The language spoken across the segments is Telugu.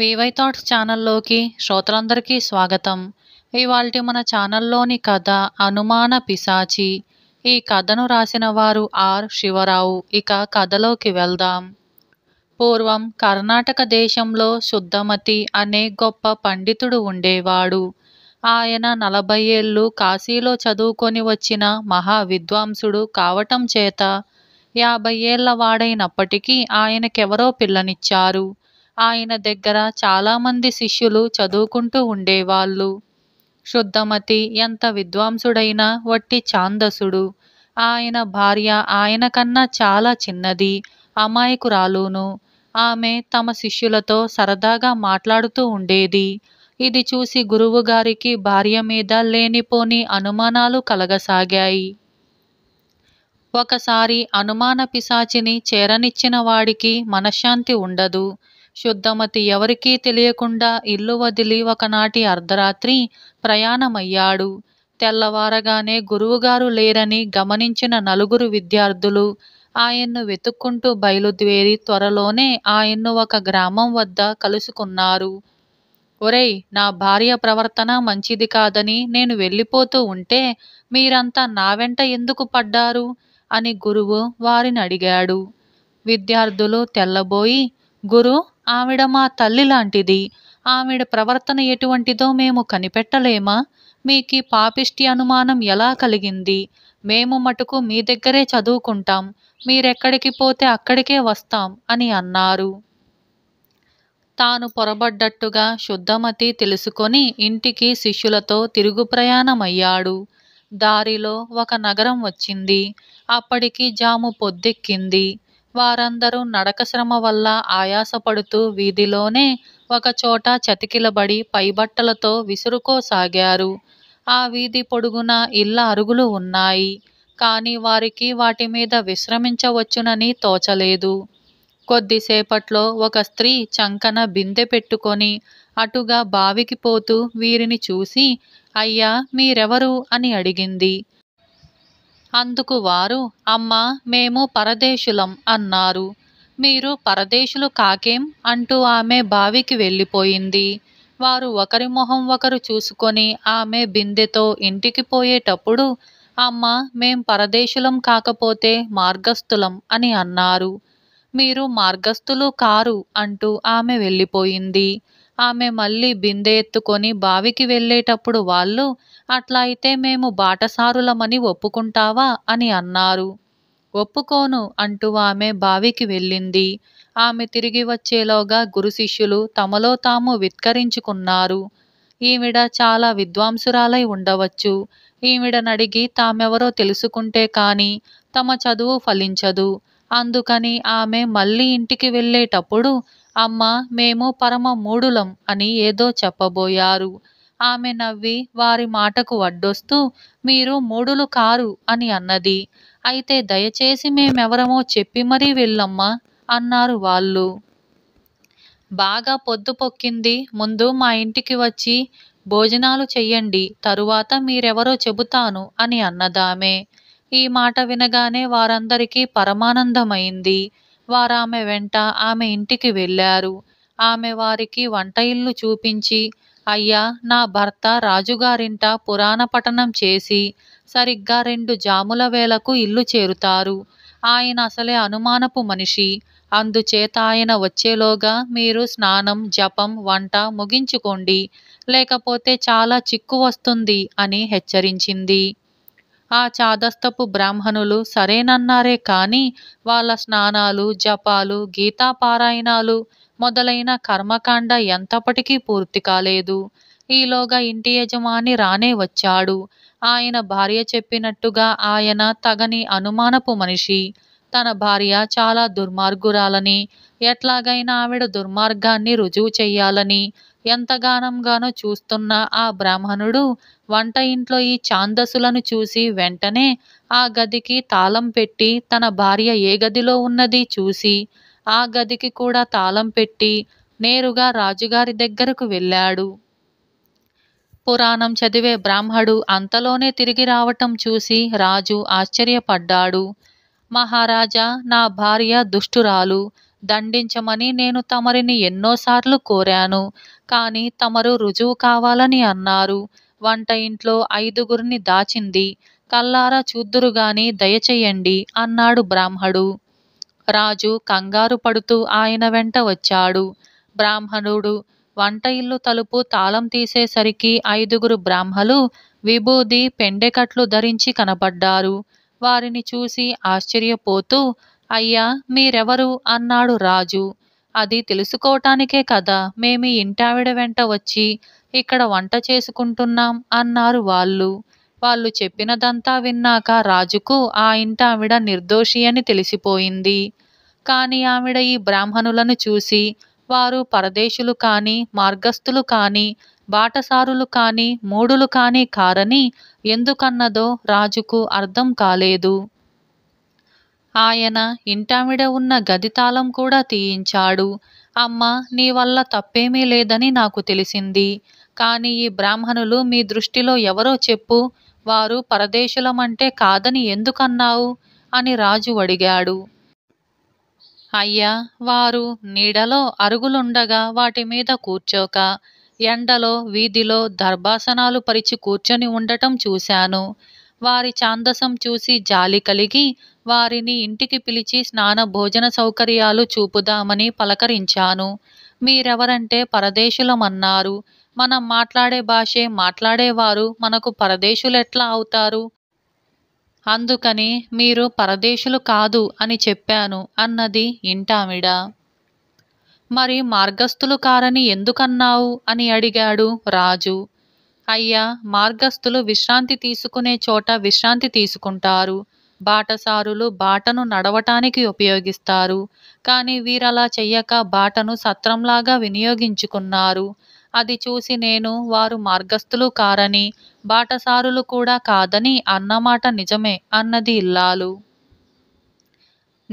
వివై థాట్స్ ఛానల్లోకి శ్రోతలందరికీ స్వాగతం ఇవాళ మన ఛానల్లోని కథ అనుమాన పిశాచి ఈ కథను రాసిన వారు ఆర్ శివరావు ఇక కథలోకి వెళ్దాం పూర్వం కర్ణాటక దేశంలో శుద్ధమతి అనే గొప్ప పండితుడు ఉండేవాడు ఆయన నలభై ఏళ్ళు కాశీలో చదువుకొని వచ్చిన మహా విద్వాంసుడు కావటం చేత యాభై ఏళ్ల వాడైనప్పటికీ ఆయనకెవరో పిల్లనిచ్చారు ఆయన దగ్గర చాలామంది శిష్యులు చదువుకుంటూ ఉండేవాళ్ళు శుద్ధమతి ఎంత విద్వాంసుడైనా వట్టి ఛాందసుడు ఆయన భార్య ఆయన కన్నా చాలా చిన్నది అమాయకురాలును ఆమె తమ శిష్యులతో సరదాగా మాట్లాడుతూ ఉండేది ఇది చూసి గురువుగారికి భార్య మీద లేనిపోని అనుమానాలు కలగసాగాయి ఒకసారి అనుమాన పిశాచిని చేరనిచ్చిన వాడికి మనశ్శాంతి ఉండదు శుద్ధమతి ఎవరికీ తెలియకుండా ఇల్లు వదిలి ఒకనాటి అర్ధరాత్రి ప్రయాణమయ్యాడు తెల్లవారగానే గురువుగారు లేరని గమనించిన నలుగురు విద్యార్థులు ఆయన్ను వెతుక్కుంటూ బయలుదేరి త్వరలోనే ఆయన్ను ఒక గ్రామం వద్ద కలుసుకున్నారు ఒరేయ్ నా భార్య ప్రవర్తన మంచిది కాదని నేను వెళ్ళిపోతూ ఉంటే మీరంతా నా వెంట ఎందుకు పడ్డారు అని గురువు వారిని అడిగాడు విద్యార్థులు తెల్లబోయి గురు ఆవిడ మా తల్లి లాంటిది ఆవిడ ప్రవర్తన ఎటువంటిదో మేము కనిపెట్టలేమా మీకి పాపిష్టి అనుమానం ఎలా కలిగింది మేము మటుకు మీ దగ్గరే చదువుకుంటాం మీరెక్కడికి పోతే అక్కడికే వస్తాం అని అన్నారు తాను పొరబడ్డట్టుగా శుద్ధమతి తెలుసుకొని ఇంటికి శిష్యులతో తిరుగు ప్రయాణమయ్యాడు దారిలో ఒక నగరం వచ్చింది అప్పటికి జాము పొద్దెక్కింది వారందరూ నడక శ్రమ వల్ల ఆయాసపడుతూ వీధిలోనే ఒకచోట చతికిలబడి పైబట్టలతో విసురుకోసాగారు ఆ వీధి పొడుగున ఇళ్ళ అరుగులు ఉన్నాయి కానీ వారికి వాటి మీద విశ్రమించవచ్చునని తోచలేదు కొద్దిసేపట్లో ఒక స్త్రీ చంకన బిందె పెట్టుకొని అటుగా బావికి పోతూ వీరిని చూసి అయ్యా మీరెవరు అని అడిగింది అందుకు వారు అమ్మ మేము పరదేశులం అన్నారు మీరు పరదేశులు కాకేం అంటూ ఆమె బావికి వెళ్ళిపోయింది వారు ఒకరి మొహం ఒకరు చూసుకొని ఆమె బిందెతో ఇంటికి పోయేటప్పుడు అమ్మ మేం పరదేశులం కాకపోతే మార్గస్థులం అని అన్నారు మీరు మార్గస్థులు కారు అంటూ ఆమె వెళ్ళిపోయింది ఆమె మళ్ళీ బిందె ఎత్తుకొని బావికి వెళ్ళేటప్పుడు వాళ్ళు అట్లా అయితే మేము బాటసారులమని ఒప్పుకుంటావా అని అన్నారు ఒప్పుకోను అంటూ ఆమె బావికి వెళ్ళింది ఆమె తిరిగి వచ్చేలోగా గురు శిష్యులు తమలో తాము విత్కరించుకున్నారు ఈవిడ చాలా విద్వాంసురాలై ఉండవచ్చు ఈవిడనడిగి తామెవరో తెలుసుకుంటే కాని తమ చదువు ఫలించదు అందుకని ఆమె మళ్ళీ ఇంటికి వెళ్ళేటప్పుడు అమ్మ మేము పరమ మూడులం అని ఏదో చెప్పబోయారు ఆమె నవ్వి వారి మాటకు వడ్డొస్తూ మీరు మూడులు కారు అని అన్నది అయితే దయచేసి మేమెవరమో చెప్పి మరీ వెళ్ళమ్మా అన్నారు వాళ్ళు బాగా పొద్దు పొక్కింది ముందు మా ఇంటికి వచ్చి భోజనాలు చెయ్యండి తరువాత మీరెవరో చెబుతాను అని అన్నదామె ఈ మాట వినగానే వారందరికీ పరమానందమైంది వారామె వెంట ఆమె ఇంటికి వెళ్ళారు ఆమె వారికి వంట ఇల్లు చూపించి అయ్యా నా భర్త రాజుగారింట పురాణ పఠనం చేసి సరిగ్గా రెండు జాముల వేళకు ఇల్లు చేరుతారు ఆయన అసలే అనుమానపు మనిషి అందుచేత ఆయన వచ్చేలోగా మీరు స్నానం జపం వంట ముగించుకోండి లేకపోతే చాలా చిక్కు వస్తుంది అని హెచ్చరించింది ఆ చాదస్తపు బ్రాహ్మణులు సరేనన్నారే కాని వాళ్ళ స్నానాలు జపాలు గీతాపారాయణాలు మొదలైన కర్మకాండ ఎంతప్పటికీ పూర్తి కాలేదు ఈలోగా ఇంటి యజమాని రానే వచ్చాడు ఆయన భార్య చెప్పినట్టుగా ఆయన తగని అనుమానపు మనిషి తన భార్య చాలా దుర్మార్గురాలని ఎట్లాగైనా ఆవిడ దుర్మార్గాన్ని రుజువు చెయ్యాలని ఎంతగానంగానో చూస్తున్న ఆ బ్రాహ్మణుడు వంట ఇంట్లో ఈ ఛాందసులను చూసి వెంటనే ఆ గదికి తాళం పెట్టి తన భార్య ఏ గదిలో ఉన్నది చూసి ఆ గదికి కూడా తాళం పెట్టి నేరుగా రాజుగారి దగ్గరకు వెళ్ళాడు పురాణం చదివే బ్రాహ్మడు అంతలోనే తిరిగి రావటం చూసి రాజు ఆశ్చర్యపడ్డాడు మహారాజా నా భార్య దుష్టురాలు దండించమని నేను తమరిని ఎన్నోసార్లు కోరాను కానీ తమరు రుజువు కావాలని అన్నారు వంట ఇంట్లో ఐదుగురిని దాచింది కల్లారా చూద్దురుగాని దయచెయ్యండి అన్నాడు బ్రాహ్మడు రాజు కంగారు పడుతూ ఆయన వెంట వచ్చాడు బ్రాహ్మణుడు వంట ఇల్లు తలుపు తాళం తీసేసరికి ఐదుగురు బ్రాహ్మలు విభూది పెండెకట్లు ధరించి కనబడ్డారు వారిని చూసి ఆశ్చర్యపోతూ అయ్యా మీరెవరు అన్నాడు రాజు అది తెలుసుకోవటానికే కదా మేము ఇంటావిడ వెంట వచ్చి ఇక్కడ వంట చేసుకుంటున్నాం అన్నారు వాళ్ళు వాళ్ళు చెప్పినదంతా విన్నాక రాజుకు ఆ ఇంటావిడ నిర్దోషి అని తెలిసిపోయింది కానీ ఆవిడ ఈ బ్రాహ్మణులను చూసి వారు పరదేశులు కాని మార్గస్థులు కాని బాటసారులు కాని మూడులు కాని కారని ఎందుకన్నదో రాజుకు అర్థం కాలేదు ఆయన ఇంటామిడ ఉన్న గది తాళం కూడా తీయించాడు అమ్మ నీ వల్ల తప్పేమీ లేదని నాకు తెలిసింది కానీ ఈ బ్రాహ్మణులు మీ దృష్టిలో ఎవరో చెప్పు వారు పరదేశులమంటే కాదని ఎందుకన్నావు అని రాజు అడిగాడు అయ్యా వారు నీడలో అరుగులుండగా వాటి మీద కూర్చోక ఎండలో వీధిలో దర్భాసనాలు పరిచి కూర్చొని ఉండటం చూశాను వారి ఛాందసం చూసి జాలి కలిగి వారిని ఇంటికి పిలిచి స్నాన భోజన సౌకర్యాలు చూపుదామని పలకరించాను మీరెవరంటే పరదేశులమన్నారు మనం మాట్లాడే భాషే మాట్లాడేవారు మనకు పరదేశులెట్లా అవుతారు అందుకని మీరు పరదేశులు కాదు అని చెప్పాను అన్నది ఇంటామిడ మరి మార్గస్థులు కారని ఎందుకన్నావు అని అడిగాడు రాజు అయ్యా మార్గస్థులు విశ్రాంతి తీసుకునే చోట విశ్రాంతి తీసుకుంటారు బాటసారులు బాటను నడవటానికి ఉపయోగిస్తారు కానీ వీరలా చెయ్యక బాటను సత్రంలాగా వినియోగించుకున్నారు అది చూసి నేను వారు మార్గస్థులు కారని బాటసారులు కూడా కాదని అన్నమాట నిజమే అన్నది ఇల్లాలు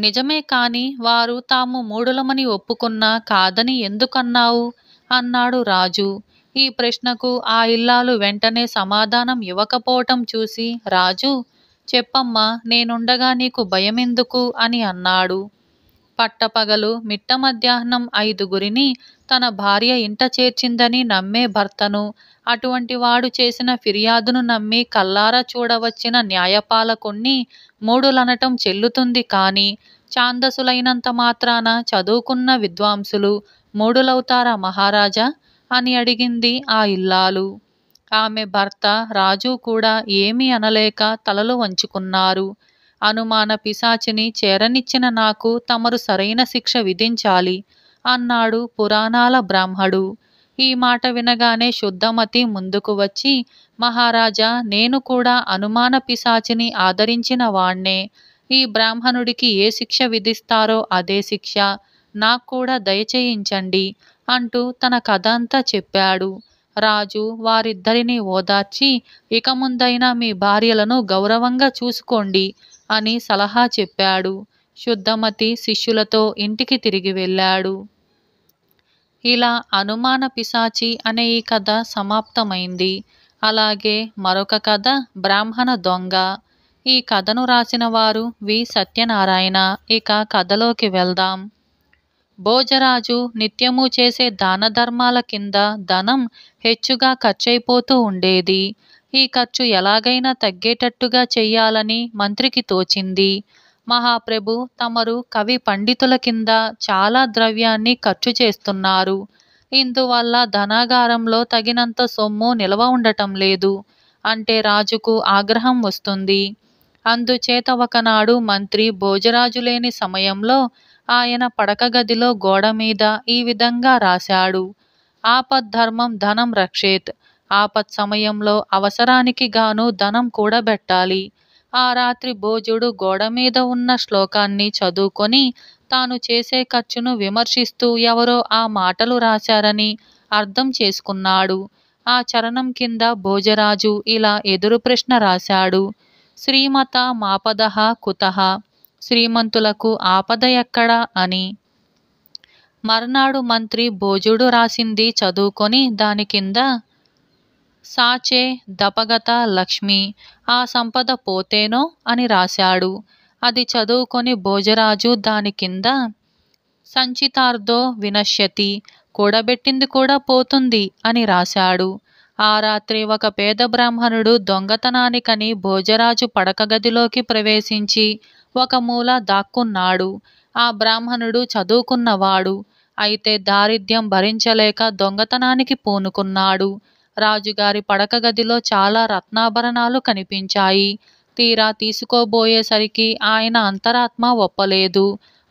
నిజమే కాని వారు తాము మూడులమని ఒప్పుకున్నా కాదని ఎందుకన్నావు అన్నాడు రాజు ఈ ప్రశ్నకు ఆ ఇల్లాలు వెంటనే సమాధానం ఇవ్వకపోవటం చూసి రాజు చెప్పమ్మా నేనుండగా నీకు భయమెందుకు అని అన్నాడు పట్టపగలు మిట్ట మధ్యాహ్నం ఐదుగురిని తన భార్య ఇంట చేర్చిందని నమ్మే భర్తను అటువంటి వాడు చేసిన ఫిర్యాదును నమ్మి కల్లారా చూడవచ్చిన న్యాయపాలకుణ్ణి మూడులనటం చెల్లుతుంది కాని ఛాందసులైనంత మాత్రాన చదువుకున్న విద్వాంసులు మూడులవుతారా మహారాజా అని అడిగింది ఆ ఇల్లాలు ఆమె భర్త రాజు కూడా ఏమీ అనలేక తలలు వంచుకున్నారు అనుమాన పిశాచిని చేరనిచ్చిన నాకు తమరు సరైన శిక్ష విధించాలి అన్నాడు పురాణాల బ్రాహ్మడు ఈ మాట వినగానే శుద్ధమతి ముందుకు వచ్చి మహారాజా నేను కూడా అనుమాన పిశాచిని ఆదరించిన వాణ్ణే ఈ బ్రాహ్మణుడికి ఏ శిక్ష విధిస్తారో అదే శిక్ష నాకు కూడా దయచేయించండి అంటూ తన కథ అంతా చెప్పాడు రాజు వారిద్దరిని ఓదార్చి ఇక ముందైనా మీ భార్యలను గౌరవంగా చూసుకోండి అని సలహా చెప్పాడు శుద్ధమతి శిష్యులతో ఇంటికి తిరిగి వెళ్ళాడు ఇలా అనుమాన పిశాచి అనే ఈ కథ సమాప్తమైంది అలాగే మరొక కథ బ్రాహ్మణ దొంగ ఈ కథను రాసిన వారు వి సత్యనారాయణ ఇక కథలోకి వెళ్దాం భోజరాజు నిత్యము చేసే దానధర్మాల కింద ధనం హెచ్చుగా ఖర్చయిపోతూ ఉండేది ఈ ఖర్చు ఎలాగైనా తగ్గేటట్టుగా చెయ్యాలని మంత్రికి తోచింది మహాప్రభు తమరు కవి పండితుల కింద చాలా ద్రవ్యాన్ని ఖర్చు చేస్తున్నారు ఇందువల్ల ధనాగారంలో తగినంత సొమ్ము నిల్వ ఉండటం లేదు అంటే రాజుకు ఆగ్రహం వస్తుంది అందుచేత ఒకనాడు మంత్రి భోజరాజు లేని సమయంలో ఆయన పడక గదిలో గోడ మీద ఈ విధంగా రాశాడు ధర్మం ధనం రక్షేత్ ఆపత్ సమయంలో అవసరానికి గాను ధనం కూడబెట్టాలి ఆ రాత్రి భోజుడు గోడ మీద ఉన్న శ్లోకాన్ని చదువుకొని తాను చేసే ఖర్చును విమర్శిస్తూ ఎవరో ఆ మాటలు రాశారని అర్థం చేసుకున్నాడు ఆ చరణం కింద భోజరాజు ఇలా ఎదురు ప్రశ్న రాశాడు శ్రీమత మాపదహ కుతహ శ్రీమంతులకు ఆపద ఎక్కడా అని మర్నాడు మంత్రి భోజుడు రాసింది చదువుకొని దాని కింద సాచే దపగత లక్ష్మి ఆ సంపద పోతేనో అని రాశాడు అది చదువుకొని భోజరాజు దాని కింద సంచితార్థో వినశ్యతి కూడబెట్టింది కూడా పోతుంది అని రాశాడు ఆ రాత్రి ఒక పేద బ్రాహ్మణుడు దొంగతనానికని భోజరాజు పడకగదిలోకి ప్రవేశించి ఒక మూల దాక్కున్నాడు ఆ బ్రాహ్మణుడు చదువుకున్నవాడు అయితే దారిద్ర్యం భరించలేక దొంగతనానికి పూనుకున్నాడు రాజుగారి పడక గదిలో చాలా రత్నాభరణాలు కనిపించాయి తీరా తీసుకోబోయేసరికి ఆయన అంతరాత్మ ఒప్పలేదు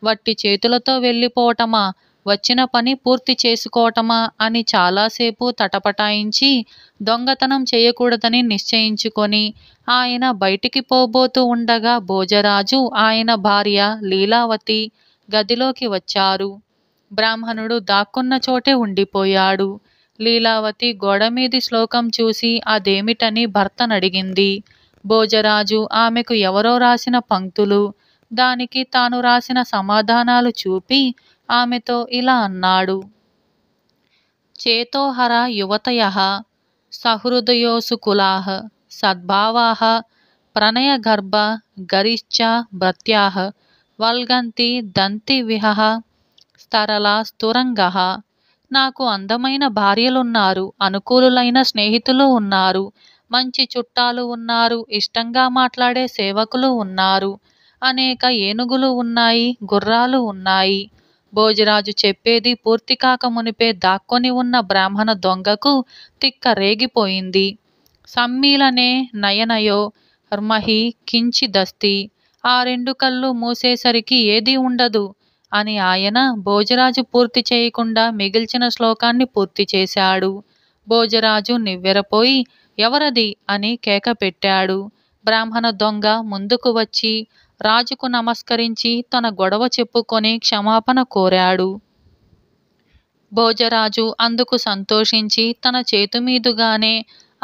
వట్టి చేతులతో వెళ్ళిపోవటమా వచ్చిన పని పూర్తి చేసుకోవటమా అని చాలాసేపు తటపటాయించి దొంగతనం చేయకూడదని నిశ్చయించుకొని ఆయన బయటికి పోబోతూ ఉండగా భోజరాజు ఆయన భార్య లీలావతి గదిలోకి వచ్చారు బ్రాహ్మణుడు దాక్కున్న చోటే ఉండిపోయాడు లీలావతి గోడమీది శ్లోకం చూసి అదేమిటని భర్తనడిగింది భోజరాజు ఆమెకు ఎవరో రాసిన పంక్తులు దానికి తాను రాసిన సమాధానాలు చూపి ఆమెతో ఇలా అన్నాడు చేతోహర యువతయ సహృదయోసుకులా సద్భావా ప్రణయగర్భ గరిశ్చ భ్రత్యా వల్గంతి దంతి విహ స్తరళ స్థురంగ నాకు అందమైన భార్యలున్నారు అనుకూలులైన స్నేహితులు ఉన్నారు మంచి చుట్టాలు ఉన్నారు ఇష్టంగా మాట్లాడే సేవకులు ఉన్నారు అనేక ఏనుగులు ఉన్నాయి గుర్రాలు ఉన్నాయి భోజరాజు చెప్పేది పూర్తికాక మునిపే దాక్కొని ఉన్న బ్రాహ్మణ దొంగకు తిక్క రేగిపోయింది సమ్మీలనే నయనయో మహి దస్తి ఆ రెండు కళ్ళు మూసేసరికి ఏదీ ఉండదు అని ఆయన భోజరాజు పూర్తి చేయకుండా మిగిల్చిన శ్లోకాన్ని పూర్తి చేశాడు భోజరాజు నివ్వెరపోయి ఎవరది అని కేక పెట్టాడు బ్రాహ్మణ దొంగ ముందుకు వచ్చి రాజుకు నమస్కరించి తన గొడవ చెప్పుకొని క్షమాపణ కోరాడు భోజరాజు అందుకు సంతోషించి తన చేతుమీదుగానే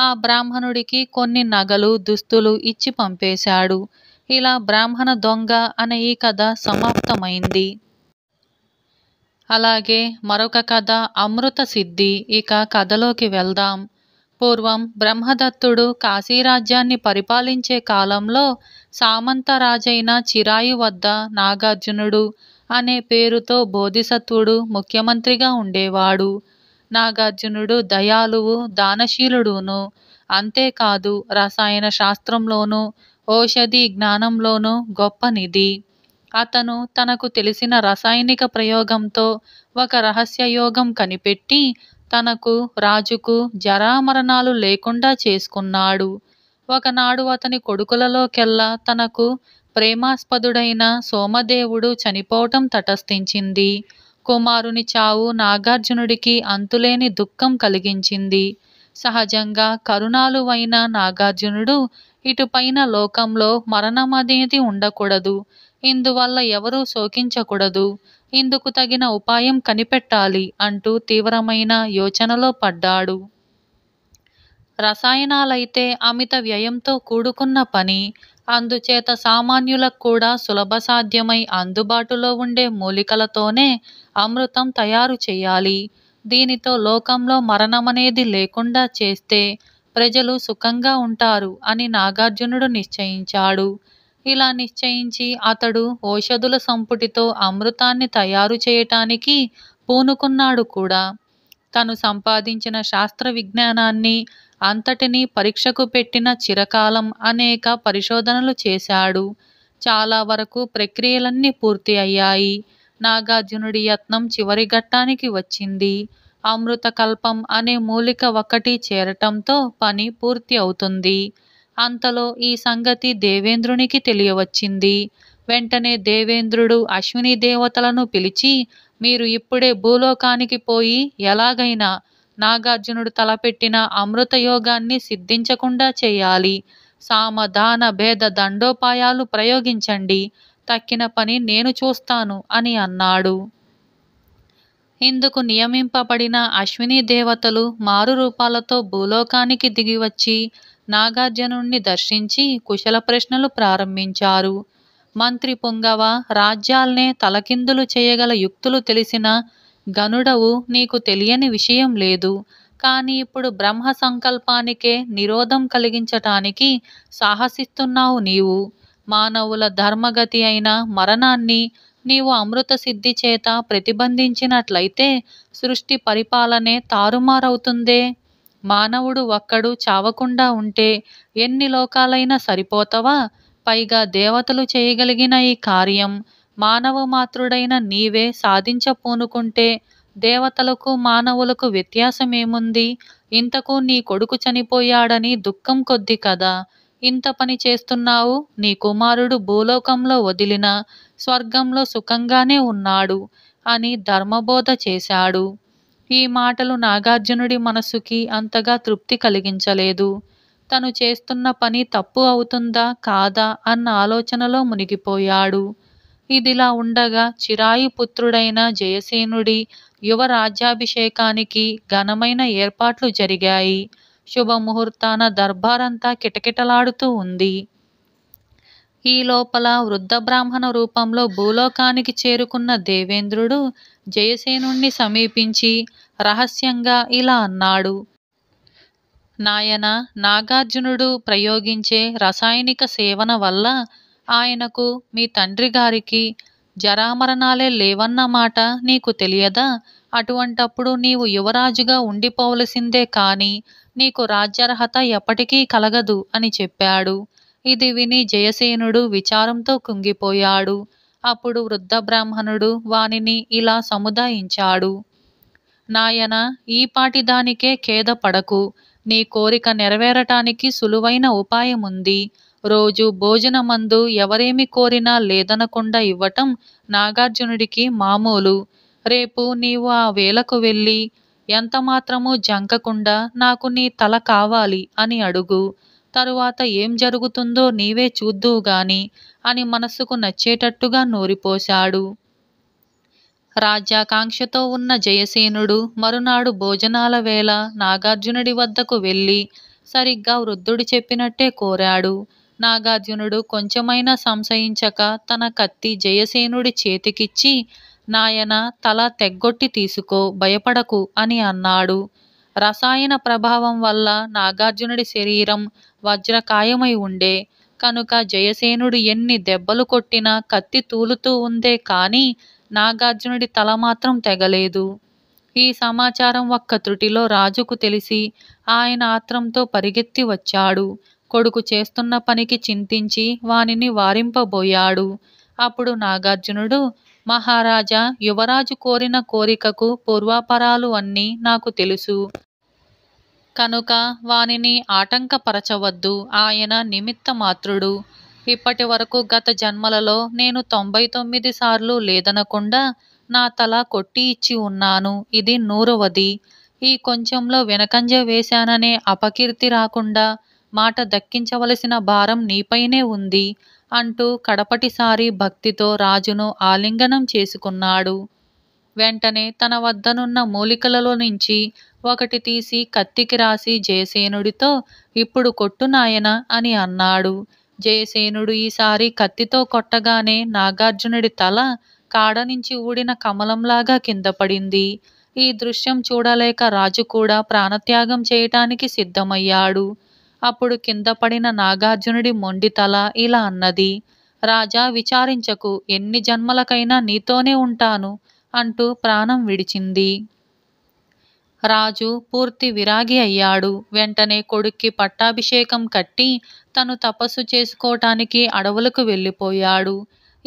ఆ బ్రాహ్మణుడికి కొన్ని నగలు దుస్తులు ఇచ్చి పంపేశాడు ఇలా బ్రాహ్మణ దొంగ అనే ఈ కథ సమాప్తమైంది అలాగే మరొక కథ అమృత సిద్ధి ఇక కథలోకి వెళ్దాం పూర్వం బ్రహ్మదత్తుడు కాశీరాజ్యాన్ని పరిపాలించే కాలంలో సామంతరాజైన చిరాయు వద్ద నాగార్జునుడు అనే పేరుతో బోధిసత్వుడు ముఖ్యమంత్రిగా ఉండేవాడు నాగార్జునుడు దయాలువు దానశీలుడును అంతేకాదు రసాయన శాస్త్రంలోనూ ఔషధి జ్ఞానంలోనూ గొప్ప నిధి అతను తనకు తెలిసిన రసాయనిక ప్రయోగంతో ఒక రహస్య యోగం కనిపెట్టి తనకు రాజుకు జరామరణాలు లేకుండా చేసుకున్నాడు ఒకనాడు అతని కొడుకులలోకెల్లా తనకు ప్రేమాస్పదుడైన సోమదేవుడు చనిపోవటం తటస్థించింది కుమారుని చావు నాగార్జునుడికి అంతులేని దుఃఖం కలిగించింది సహజంగా కరుణాలువైన నాగార్జునుడు ఇటుపైన లోకంలో మరణమనేది ఉండకూడదు ఇందువల్ల ఎవరూ శోకించకూడదు ఇందుకు తగిన ఉపాయం కనిపెట్టాలి అంటూ తీవ్రమైన యోచనలో పడ్డాడు రసాయనాలైతే అమిత వ్యయంతో కూడుకున్న పని అందుచేత సామాన్యులకు కూడా సులభ సాధ్యమై అందుబాటులో ఉండే మూలికలతోనే అమృతం తయారు చేయాలి దీనితో లోకంలో మరణమనేది లేకుండా చేస్తే ప్రజలు సుఖంగా ఉంటారు అని నాగార్జునుడు నిశ్చయించాడు ఇలా నిశ్చయించి అతడు ఔషధుల సంపుటితో అమృతాన్ని తయారు చేయటానికి పూనుకున్నాడు కూడా తను సంపాదించిన శాస్త్ర విజ్ఞానాన్ని అంతటినీ పరీక్షకు పెట్టిన చిరకాలం అనేక పరిశోధనలు చేశాడు చాలా వరకు ప్రక్రియలన్నీ పూర్తి అయ్యాయి నాగార్జునుడి యత్నం చివరి ఘట్టానికి వచ్చింది అమృత కల్పం అనే మూలిక ఒకటి చేరటంతో పని పూర్తి అవుతుంది అంతలో ఈ సంగతి దేవేంద్రునికి తెలియవచ్చింది వెంటనే దేవేంద్రుడు అశ్విని దేవతలను పిలిచి మీరు ఇప్పుడే భూలోకానికి పోయి ఎలాగైనా నాగార్జునుడు తలపెట్టిన అమృత యోగాన్ని సిద్ధించకుండా చేయాలి సామధాన భేద దండోపాయాలు ప్రయోగించండి తక్కిన పని నేను చూస్తాను అని అన్నాడు ఇందుకు నియమింపబడిన అశ్విని దేవతలు మారు రూపాలతో భూలోకానికి దిగివచ్చి నాగార్జునుణ్ణి దర్శించి కుశల ప్రశ్నలు ప్రారంభించారు మంత్రి పొంగవ రాజ్యాల్నే తలకిందులు చేయగల యుక్తులు తెలిసిన గనుడవు నీకు తెలియని విషయం లేదు కానీ ఇప్పుడు బ్రహ్మ సంకల్పానికే నిరోధం కలిగించటానికి సాహసిస్తున్నావు నీవు మానవుల ధర్మగతి అయిన మరణాన్ని నీవు అమృత సిద్ధి చేత ప్రతిబంధించినట్లయితే సృష్టి పరిపాలనే తారుమారవుతుందే మానవుడు ఒక్కడు చావకుండా ఉంటే ఎన్ని లోకాలైనా సరిపోతవా పైగా దేవతలు చేయగలిగిన ఈ కార్యం మానవ మాత్రుడైన నీవే సాధించపూనుకుంటే దేవతలకు మానవులకు వ్యత్యాసమేముంది ఇంతకు నీ కొడుకు చనిపోయాడని దుఃఖం కొద్ది కదా ఇంత పని చేస్తున్నావు నీ కుమారుడు భూలోకంలో వదిలిన స్వర్గంలో సుఖంగానే ఉన్నాడు అని ధర్మబోధ చేశాడు ఈ మాటలు నాగార్జునుడి మనసుకి అంతగా తృప్తి కలిగించలేదు తను చేస్తున్న పని తప్పు అవుతుందా కాదా అన్న ఆలోచనలో మునిగిపోయాడు ఇదిలా ఉండగా చిరాయి పుత్రుడైన జయసేనుడి యువ రాజ్యాభిషేకానికి ఘనమైన ఏర్పాట్లు జరిగాయి శుభముహూర్తాన దర్బారంతా కిటకిటలాడుతూ ఉంది ఈ లోపల వృద్ధ బ్రాహ్మణ రూపంలో భూలోకానికి చేరుకున్న దేవేంద్రుడు జయసేనుణ్ణి సమీపించి రహస్యంగా ఇలా అన్నాడు నాయన నాగార్జునుడు ప్రయోగించే రసాయనిక సేవన వల్ల ఆయనకు మీ తండ్రి గారికి జరామరణాలే లేవన్న మాట నీకు తెలియదా అటువంటప్పుడు నీవు యువరాజుగా ఉండిపోవలసిందే కాని నీకు రాజ్యర్హత ఎప్పటికీ కలగదు అని చెప్పాడు ఇది విని జయసేనుడు విచారంతో కుంగిపోయాడు అప్పుడు వృద్ధ బ్రాహ్మణుడు వానిని ఇలా సముదాయించాడు నాయన ఈపాటి దానికే ఖేద పడకు నీ కోరిక నెరవేరటానికి సులువైన ఉపాయముంది రోజు భోజనమందు ఎవరేమి కోరినా లేదనకుండా ఇవ్వటం నాగార్జునుడికి మామూలు రేపు నీవు ఆ వేలకు వెళ్ళి ఎంతమాత్రమూ జంకకుండా నాకు నీ తల కావాలి అని అడుగు తరువాత ఏం జరుగుతుందో నీవే గాని అని మనసుకు నచ్చేటట్టుగా నూరిపోశాడు రాజ్యాకాంక్షతో ఉన్న జయసేనుడు మరునాడు భోజనాల వేళ నాగార్జునుడి వద్దకు వెళ్ళి సరిగ్గా వృద్ధుడు చెప్పినట్టే కోరాడు నాగార్జునుడు కొంచెమైనా సంశయించక తన కత్తి జయసేనుడి చేతికిచ్చి నాయన తల తెగ్గొట్టి తీసుకో భయపడకు అని అన్నాడు రసాయన ప్రభావం వల్ల నాగార్జునుడి శరీరం వజ్రకాయమై ఉండే కనుక జయసేనుడు ఎన్ని దెబ్బలు కొట్టినా కత్తి తూలుతూ ఉందే కాని నాగార్జునుడి తల మాత్రం తెగలేదు ఈ సమాచారం ఒక్క త్రుటిలో రాజుకు తెలిసి ఆయన ఆత్రంతో పరిగెత్తి వచ్చాడు కొడుకు చేస్తున్న పనికి చింతించి వానిని వారింపబోయాడు అప్పుడు నాగార్జునుడు మహారాజా యువరాజు కోరిన కోరికకు పూర్వాపరాలు అన్నీ నాకు తెలుసు కనుక వానిని ఆటంకపరచవద్దు ఆయన నిమిత్త మాత్రుడు ఇప్పటి వరకు గత జన్మలలో నేను తొంభై తొమ్మిది సార్లు లేదనకుండా నా తల కొట్టి ఇచ్చి ఉన్నాను ఇది నూరవది ఈ కొంచెంలో వెనకంజ వేశాననే అపకీర్తి రాకుండా మాట దక్కించవలసిన భారం నీపైనే ఉంది అంటూ కడపటిసారి భక్తితో రాజును ఆలింగనం చేసుకున్నాడు వెంటనే తన వద్దనున్న మూలికలలో నుంచి ఒకటి తీసి కత్తికి రాసి జయసేనుడితో ఇప్పుడు కొట్టు నాయన అని అన్నాడు జయసేనుడు ఈసారి కత్తితో కొట్టగానే నాగార్జునుడి తల కాడ నుంచి ఊడిన కమలంలాగా కిందపడింది ఈ దృశ్యం చూడలేక రాజు కూడా ప్రాణత్యాగం చేయటానికి సిద్ధమయ్యాడు అప్పుడు కింద పడిన నాగార్జునుడి మొండితల ఇలా అన్నది రాజా విచారించకు ఎన్ని జన్మలకైనా నీతోనే ఉంటాను అంటూ ప్రాణం విడిచింది రాజు పూర్తి విరాగి అయ్యాడు వెంటనే కొడుక్కి పట్టాభిషేకం కట్టి తను తపస్సు చేసుకోవటానికి అడవులకు వెళ్ళిపోయాడు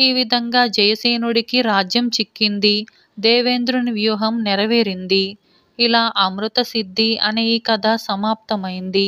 ఈ విధంగా జయసేనుడికి రాజ్యం చిక్కింది దేవేంద్రుని వ్యూహం నెరవేరింది ఇలా అమృత సిద్ధి అనే ఈ కథ సమాప్తమైంది